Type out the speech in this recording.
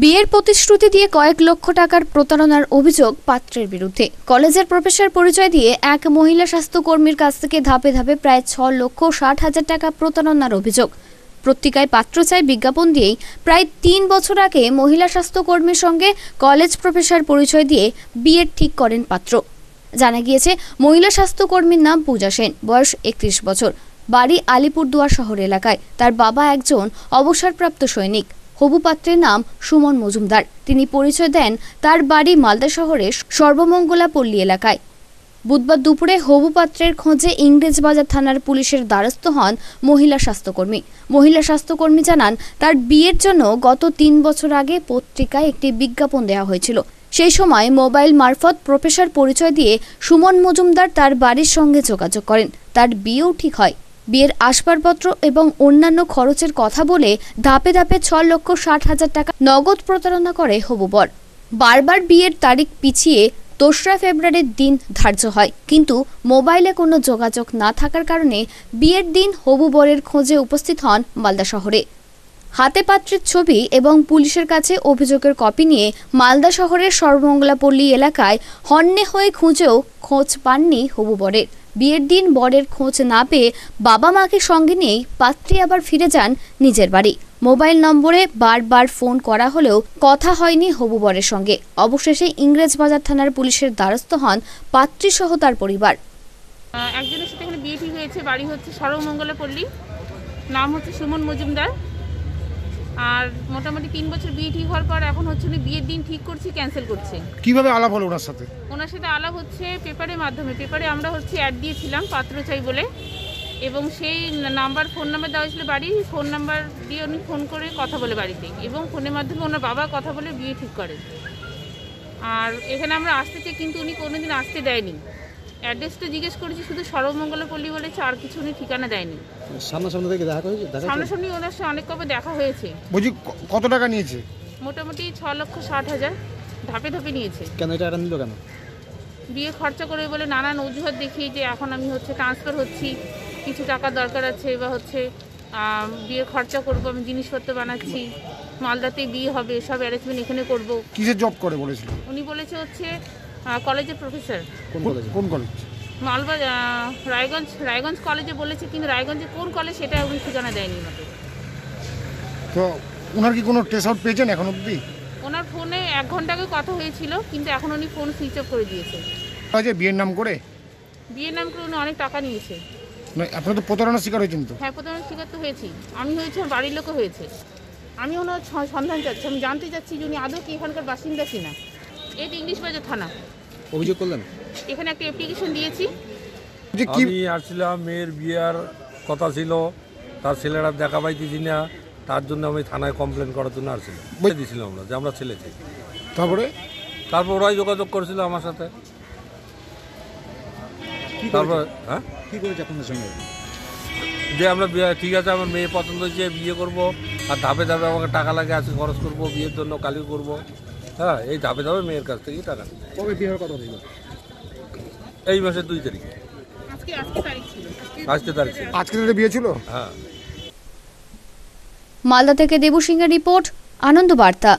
বিয়ের প্রতিশ্রুতি দিয়ে কয়েক লক্ষ টাকার প্রতারণার অভিযোগ পাত্রের বিরুদ্ধে কলেজের প্রফেসর পরিচয় দিয়ে এক মহিলা স্বাস্থ্যকর্মীর কাছ থেকে ধাপে ধাপে প্রায় ছ লক্ষ ষাট হাজার টাকা প্রতারণার অভিযোগ পত্রিকায় পাত্র চাই বিজ্ঞাপন দিয়েই প্রায় তিন বছর আগে মহিলা স্বাস্থ্যকর্মীর সঙ্গে কলেজ প্রফেসর পরিচয় দিয়ে বিয়ের ঠিক করেন পাত্র জানা গিয়েছে মহিলা স্বাস্থ্যকর্মীর নাম পূজা সেন বয়স একত্রিশ বছর বাড়ি আলিপুরদুয়ার শহর এলাকায় তার বাবা একজন অবসরপ্রাপ্ত সৈনিক হবু পাত্রের নাম সুমন মজুমদার তিনি পরিচয় দেন তার বাড়ি মালদা শহরের সর্বমঙ্গলা পল্লী এলাকায় বুধবার দুপুরে হবু পাত্রের খোঁজে ইংরেজবাজার থানার পুলিশের দ্বারস্থ হন মহিলা স্বাস্থ্যকর্মী মহিলা স্বাস্থ্যকর্মী জানান তার বিয়ের জন্য গত তিন বছর আগে পত্রিকায় একটি বিজ্ঞাপন দেওয়া হয়েছিল সেই সময় মোবাইল মারফত প্রফেসর পরিচয় দিয়ে সুমন মজুমদার তার বাড়ির সঙ্গে যোগাযোগ করেন তার বিয়েও ঠিক হয় বিয়ের আসবাবপত্র এবং অন্যান্য খরচের কথা বলে ধাপে ধাপে ছ লক্ষ ষাট হাজার টাকা নগদ প্রতারণা করে হবুবর বারবার বিয়ের তারিখ পিছিয়ে দোসরা ফেব্রুয়ারির দিন ধার্য হয় কিন্তু মোবাইলে কোনো যোগাযোগ না থাকার কারণে বিয়ের দিন হবু বরের খোঁজে উপস্থিত হন মালদা শহরে হাতে পাত্রের ছবি এবং পুলিশের কাছে অভিযোগের কপি নিয়ে মালদা শহরের সর্বমঙ্গলাপল্লী এলাকায় হন্যে হয়ে খুঁজেও খোঁজ পাননি হবু বরের বিয়ের দিন বরের খোঁজ না পেয়ে বাবা মাকে সঙ্গে নিয়েই পাত্রী আবার ফিরে যান নিজের বাড়ি মোবাইল নম্বরে বারবার ফোন করা হলেও কথা হয়নি হবু বরের সঙ্গে অবশেষে ইংরেজ বাজার থানার পুলিশের দ্বারস্থ হন পাত্রীসহ তার পরিবার একজনের সাথে এখানে বিয়ে হয়েছে বাড়ি হচ্ছে সর্বমঙ্গলা পল্লী নাম হচ্ছে সুমন মজুমদার আর মোটামুটি তিন বছর বিয়ে ঠিক হওয়ার পর এখন হচ্ছে উনি বিয়ের দিন ঠিক করছি ক্যান্সেল করছে কিভাবে আলাপ হলো ওনার সাথে ওনার সাথে আলাপ হচ্ছে পেপারের মাধ্যমে পেপারে আমরা হচ্ছে অ্যাড দিয়েছিলাম পাত্র চাই বলে এবং সেই নাম্বার ফোন নাম্বার দেওয়া হয়েছিল বাড়ির ফোন নাম্বার দিয়ে উনি ফোন করে কথা বলে বাড়িতে এবং ফোনের মাধ্যমে ওনার বাবা কথা বলে বিয়ে ঠিক করে আর এখানে আমরা আসতে চাই কিন্তু উনি কোনোদিন আসতে দেয়নি অ্যাড্রেসটা জিজ্ঞেস করেছি শুধু সর্বমঙ্গলা পল্লী বলেছে আর কিছু উনি ঠিকানা দেয়নি সামনাসামনি থেকে দেখা হয়েছে দেখা সামনাসামনি ওনার সাথে অনেক কবে দেখা হয়েছে বুঝি কত টাকা নিয়েছে মোটামুটি ছ লক্ষ ষাট হাজার ধাপে ধাপে নিয়েছে কেন এটা নিল কেন বিয়ে খরচা করে বলে নানান অজুহাত দেখিয়ে যে এখন আমি হচ্ছে ট্রান্সফার হচ্ছি কিছু টাকা দরকার আছে বা হচ্ছে বিয়ে খরচা করবো আমি জিনিসপত্র বানাচ্ছি মালদাতে বিয়ে হবে সব অ্যারেঞ্জমেন্ট এখানে করব কিসের জব করে বলেছিল উনি বলেছে হচ্ছে কলেজের প্রফেসর কোন কলেজ মালবা রায়গঞ্জ রায়গঞ্জ কলেজে বলেছে কিন্তু রায়গঞ্জে কোন কলেজ সেটা উনি ঠিকানা দেয়নি আমাকে তো ওনার কি কোনো টেস্ট আউট পেয়েছেন এখন অবধি ওনার ফোনে এক ঘন্টা আগে কথা হয়েছিল কিন্তু এখন উনি ফোন সুইচ অফ করে দিয়েছে যে বিয়ের নাম করে বিয়ের নাম করে উনি অনেক টাকা নিয়েছে না মানে আপনার তো প্রতারণার শিকার হয়েছেন তো হ্যাঁ প্রতারণার শিকার তো হয়েছি আমি হয়েছি বাড়ির লোকও হয়েছে আমি ওনার সন্ধান চাচ্ছি আমি জানতে চাচ্ছি যে উনি আদৌ কি এখানকার বাসিন্দা কিনা এই ইংলিশ বাজার থানা অভিযোগ করলেন এখানে একটা অ্যাপ্লিকেশন দিয়েছি যে কি আমি আসছিলাম মেয়ের বিয়ার কথা ছিল তার ছেলেরা দেখা পাইতেছি না তার জন্য আমি থানায় কমপ্লেন করার জন্য আসছিলাম বলে দিয়েছিলাম আমরা যে আমরা ছেলে চাই তারপরে তারপর ওরাই যোগাযোগ করেছিল আমার সাথে তারপর হ্যাঁ কি করেছে আপনাদের সঙ্গে যে আমরা বিয়ে- ঠিক আছে আমার মেয়ে পছন্দ হয়েছে বিয়ে করব আর ধাপে ধাপে আমাকে টাকা লাগে আছে খরচ করবো বিয়ের জন্য কালিও করবো হ্যাঁ এই ধাপে ধাপে মেয়ের কাছ থেকে টাকা এই মাসের দুই তারিখে তারিখ আজকে তাদের বিয়ে ছিল হ্যাঁ মালদা থেকে দেবু এর রিপোর্ট আনন্দ বার্তা